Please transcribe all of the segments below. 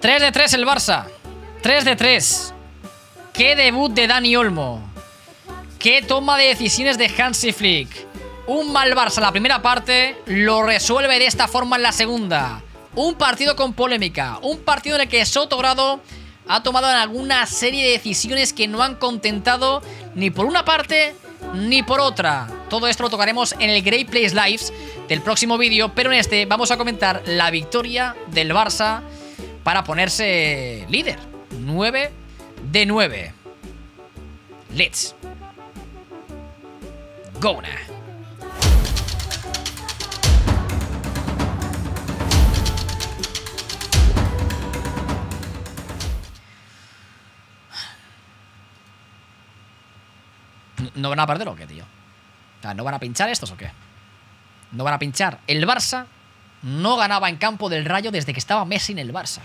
3 de 3 el Barça. 3 de 3. Qué debut de Dani Olmo. Qué toma de decisiones de Hansi Flick. Un mal Barça en la primera parte lo resuelve de esta forma en la segunda. Un partido con polémica, un partido en el que Soto Grado ha tomado alguna serie de decisiones que no han contentado ni por una parte ni por otra. Todo esto lo tocaremos en el Great Place Lives del próximo vídeo, pero en este vamos a comentar la victoria del Barça para ponerse líder. 9 de 9. Let's go now. ¿No van a perder o qué, tío? ¿no van a pinchar estos o qué? ¿No van a pinchar? El Barça no ganaba en campo del Rayo desde que estaba Messi en el Barça.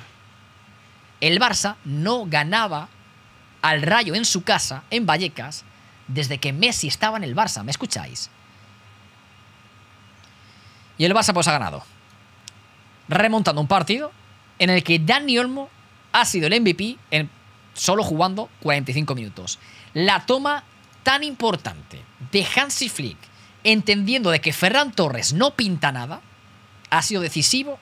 El Barça no ganaba al Rayo en su casa, en Vallecas, desde que Messi estaba en el Barça. ¿Me escucháis? Y el Barça pues ha ganado. Remontando un partido en el que Dani Olmo ha sido el MVP en solo jugando 45 minutos. La toma tan importante de Hansi Flick, entendiendo de que Ferran Torres no pinta nada, ha sido decisivo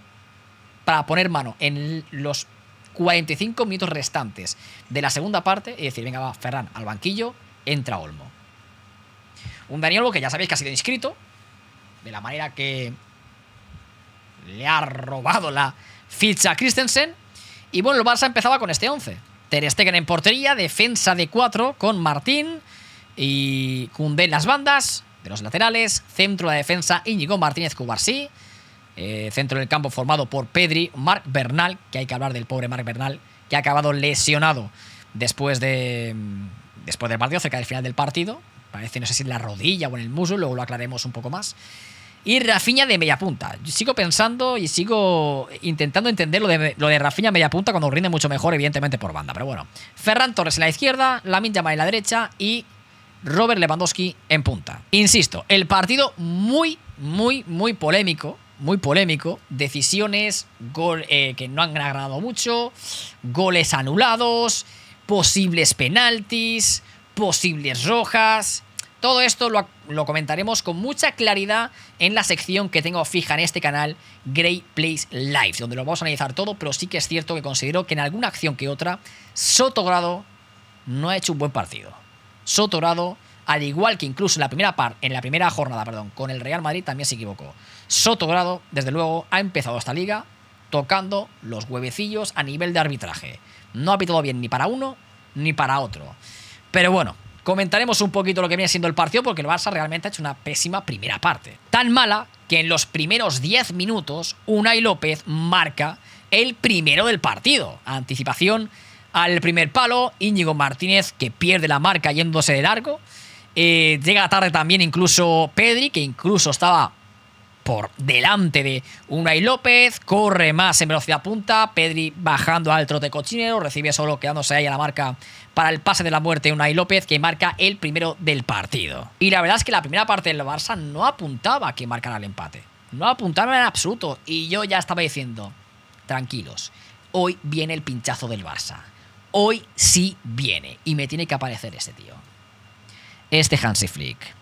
para poner mano en los 45 minutos restantes de la segunda parte y decir, venga, va, Ferran, al banquillo, entra Olmo. Un Daniel Olmo que ya sabéis que ha sido inscrito, de la manera que le ha robado la ficha a Christensen. Y bueno, el Barça empezaba con este 11. Ter Stegen en portería, defensa de 4 con Martín, y Cundé en las bandas, de los laterales, centro de la defensa Íñigo Martínez Cubarsí, eh, centro del campo formado por Pedri, Marc Bernal, que hay que hablar del pobre Marc Bernal, que ha acabado lesionado después, de, mm, después del partido, cerca del final del partido, parece, no sé si en la rodilla o en el muslo, luego lo aclaremos un poco más. Y Rafinha de media punta. sigo pensando y sigo intentando entender lo de, lo de Rafinha media punta cuando rinde mucho mejor, evidentemente, por banda. Pero bueno, Ferran Torres en la izquierda, Lamin Yamal en la derecha y Robert Lewandowski en punta. Insisto, el partido muy, muy, muy polémico. Muy polémico. Decisiones eh, que no han agradado mucho. Goles anulados. Posibles penaltis. Posibles rojas. Todo esto lo, comentaremos con mucha claridad en la sección que tengo fija en este canal, Great Place Live, donde lo vamos a analizar todo, pero sí que es cierto que considero que en alguna acción que otra, Sotogrado no ha hecho un buen partido. Sotorado, al igual que incluso en la primera, parte en la primera jornada perdón, con el Real Madrid, también se equivocó. Sotorado, desde luego, ha empezado esta liga tocando los huevecillos a nivel de arbitraje. No ha pitado bien ni para uno ni para otro. Pero bueno, comentaremos un poquito lo que viene siendo el partido porque el Barça realmente ha hecho una pésima primera parte. Tan mala que en los primeros 10 minutos Unai López marca el primero del partido. Anticipación al primer palo. Íñigo Martínez que pierde la marca yéndose de largo. Eh, llega tarde también incluso Pedri, que incluso estaba por delante de Unai López. Corre más en velocidad punta. Pedri bajando al trote cochinero. Recibe solo quedándose ahí a la marca para el pase de la muerte Unai López, que marca el primero del partido. Y la verdad es que la primera parte del Barça no apuntaba a que marcara el empate. No apuntaba en absoluto. Y yo ya estaba diciendo, tranquilos, hoy viene el pinchazo del Barça hoy sí viene y me tiene que aparecer este tío. Este Hansi Flick.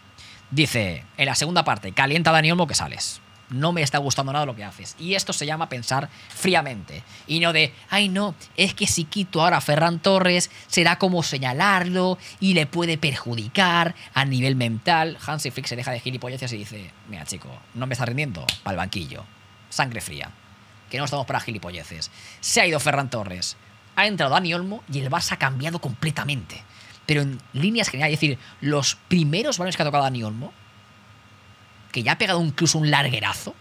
Dice, en la segunda parte, calienta a Dani Olmo que sales. No me está gustando nada lo que haces. Y esto se llama pensar fríamente. Y no de, ay no, es que si quito ahora a Ferran Torres, será como señalarlo y le puede perjudicar a nivel mental. Hansi Flick se deja de gilipolleces y dice, mira chico, no me está rindiendo, para el banquillo. Sangre fría. Que no estamos para gilipolleces. Se ha ido Ferran Torres ha entrado Dani Olmo y el Barça ha cambiado completamente. Pero en líneas generales, es decir, los primeros balones que ha tocado Dani Olmo, que ya ha pegado incluso un larguerazo,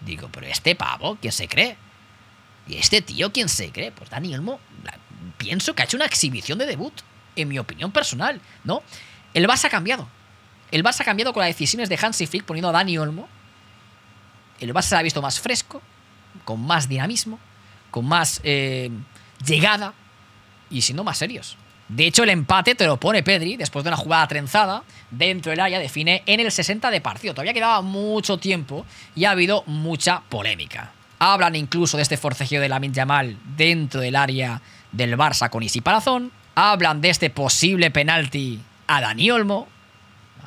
digo, pero este pavo, ¿quién se cree? ¿Y este tío quién se cree? Pues Dani Olmo, pienso que ha hecho una exhibición de debut, en mi opinión personal, ¿no? El Barça ha cambiado. El Barça ha cambiado con las decisiones de Hansi Flick poniendo a Dani Olmo. El Barça se ha visto más fresco, con más dinamismo, con más eh, llegada y siendo más serios. De hecho, el empate te lo pone Pedri después de una jugada trenzada dentro del área, define en el 60 de partido. Todavía quedaba mucho tiempo y ha habido mucha polémica. Hablan incluso de este forcejeo de la Yamal dentro del área del Barça con Isi Hablan de este posible penalti a Dani Olmo.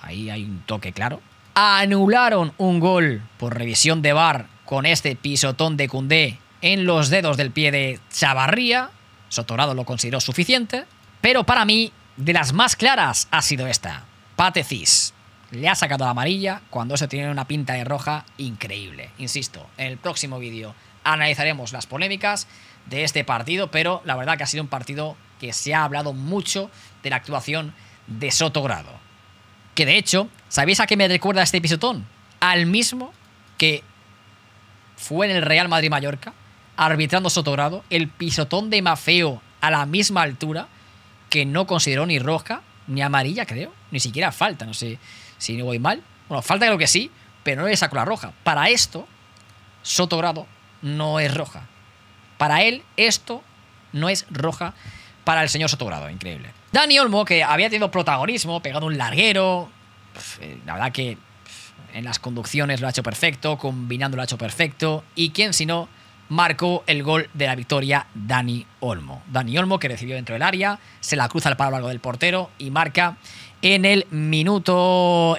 Ahí hay un toque claro. Anularon un gol por revisión de bar con este pisotón de Cundé en los dedos del pie de Chavarría. Sotogrado lo consideró suficiente. Pero para mí, de las más claras ha sido esta. Patecis. Le ha sacado la amarilla cuando se tiene una pinta de roja increíble. Insisto, en el próximo vídeo analizaremos las polémicas de este partido, pero la verdad que ha sido un partido que se ha hablado mucho de la actuación de Sotogrado. Que de hecho, ¿sabéis a qué me recuerda este pisotón? Al mismo que fue en el Real Madrid-Mallorca, arbitrando Sotogrado, el pisotón de Mafeo a la misma altura, que no consideró ni roja, ni amarilla, creo, ni siquiera falta, no sé si no voy mal. Bueno, falta creo que sí, pero no le sacó la roja. Para esto, Sotogrado no es roja. Para él, esto no es roja para el señor Sotogrado, increíble. Dani Olmo, que había tenido protagonismo, pegado un larguero, eh, la verdad que en las conducciones lo ha hecho perfecto, combinando lo ha hecho perfecto, y quién si no marcó el gol de la victoria Dani Olmo. Dani Olmo que recibió dentro del área, se la cruza al palo largo del portero y marca en el minuto 82,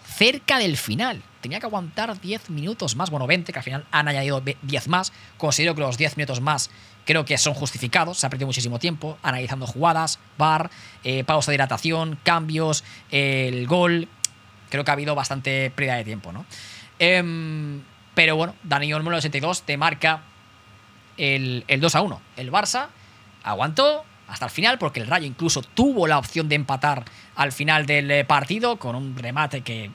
eh, cerca del final. Tenía que aguantar 10 minutos más, bueno, 20, que al final han añadido 10 más. Considero que los 10 minutos más creo que son justificados. Se ha perdido muchísimo tiempo analizando jugadas, bar, eh, pausa de hidratación, cambios, el gol. Creo que ha habido bastante pérdida de tiempo, ¿no? Em, pero bueno, Daniel Olmo en el 82 te marca el, 2 a 1. El Barça aguantó hasta el final, porque el Rayo incluso tuvo la opción de empatar al final del eh, partido con un remate que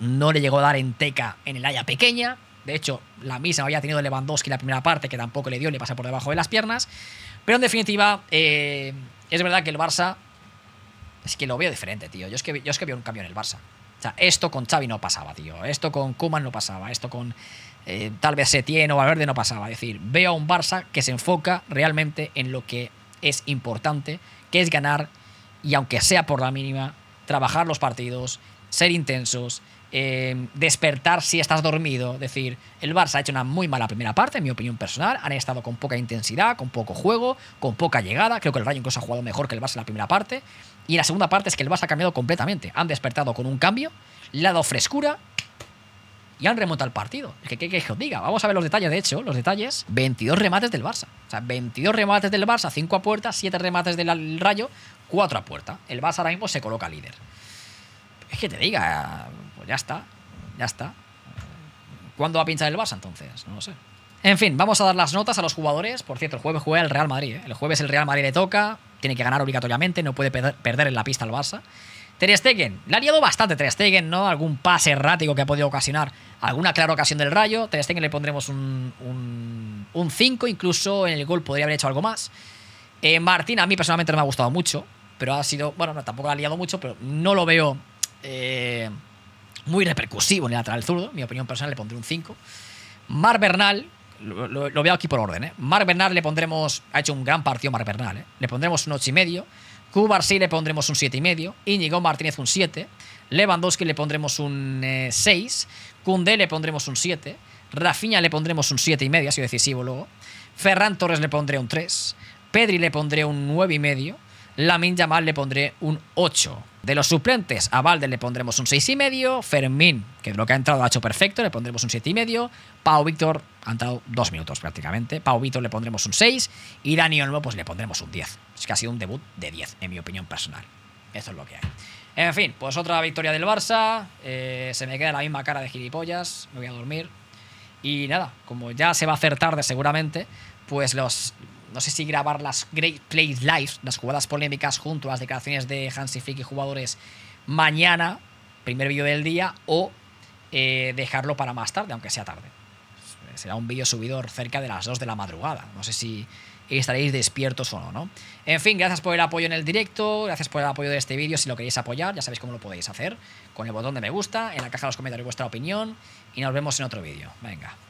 no le llegó a dar en teca en el área pequeña. De hecho, la misma había tenido Lewandowski en la primera parte, que tampoco le dio, le pasa por debajo de las piernas. Pero en definitiva, eh, es verdad que el Barça. Es que lo veo diferente, tío. Yo es que, yo es que veo un cambio en el Barça esto con Xavi no pasaba, tío. Esto con Kuman no pasaba. Esto con eh, tal vez Setién o Valverde no pasaba. Es decir, veo a un Barça que se enfoca realmente en lo que es importante, que es ganar y aunque sea por la mínima, trabajar los partidos, ser intensos, Em, despertar si estás dormido. Es Decir, el Barça ha hecho una muy mala primera parte, en mi opinión personal. Han estado con poca intensidad, con poco juego, con poca llegada. Creo que el Rayo incluso ha jugado mejor que el Barça en la primera parte. Y la segunda parte es que el Barça ha cambiado completamente. Han despertado con un cambio, le ha dado frescura y han remontado el partido. ¿Qué que, que, que os diga? Vamos a ver los detalles, de hecho, los detalles. 22 remates del Barça. O sea, 22 remates del Barça, 5 a puerta, 7 remates del Rayo, 4 a puerta. El Barça ahora mismo se coloca líder. Es que te diga, ya está, ya está. ¿Cuándo va a pinchar el Barça entonces? No lo sé. En fin, vamos a dar las notas a los jugadores. Por cierto, el jueves juega el Real Madrid. ¿eh? El jueves el Real Madrid le toca. Tiene que ganar obligatoriamente. No puede perder en la pista al Barça. Ter Stegen. Le ha liado bastante Ter Stegen, ¿no? Algún pase errático que ha podido ocasionar. Alguna clara ocasión del Rayo. Ter Stegen le pondremos un 5. Un, incluso en el gol podría haber hecho algo más. Eh, Martín a mí personalmente no me ha gustado mucho. Pero ha sido... Bueno, tampoco le ha liado mucho. Pero no lo veo... Eh, muy repercusivo en el lateral zurdo. Mi opinión personal le pondré un 5. Mar Bernal, lo, veo aquí por orden, ¿eh? Mar Bernal le pondremos. Ha hecho un gran partido Mar Bernal, ¿eh? Le pondremos un 8,5. Cubar sí le pondremos un 7,5. Íñigo Martínez un 7. Lewandowski le pondremos un 6. Eh, Cundé le pondremos un 7. Rafinha le pondremos un 7,5, ha sido decisivo luego. Ferran Torres le pondré un 3. Pedri le pondré un 9,5. Lamin Yamal le pondré un 8. De los suplentes, a Valdez le pondremos un 6,5. Fermín, que lo que ha entrado ha hecho perfecto, le pondremos un 7,5. Pau Víctor, ha entrado dos minutos prácticamente. Pau Víctor le pondremos un 6. Y Dani Olmo, pues le pondremos un 10. Es que ha sido un debut de 10, en mi opinión personal. Eso es lo que hay. En fin, pues otra victoria del Barça. Eh, se me queda la misma cara de gilipollas. Me voy a dormir. Y nada, como ya se va a hacer tarde seguramente, pues los no sé si grabar las Great Plays Live, las jugadas polémicas junto a las declaraciones de Hansi Flick y jugadores mañana, primer vídeo del día, o eh, dejarlo para más tarde, aunque sea tarde. Será un vídeo subidor cerca de las 2 de la madrugada. No sé si estaréis despiertos o no, ¿no? En fin, gracias por el apoyo en el directo, gracias por el apoyo de este vídeo. Si lo queréis apoyar, ya sabéis cómo lo podéis hacer. Con el botón de me gusta, en la caja de los comentarios vuestra opinión y nos vemos en otro vídeo. Venga.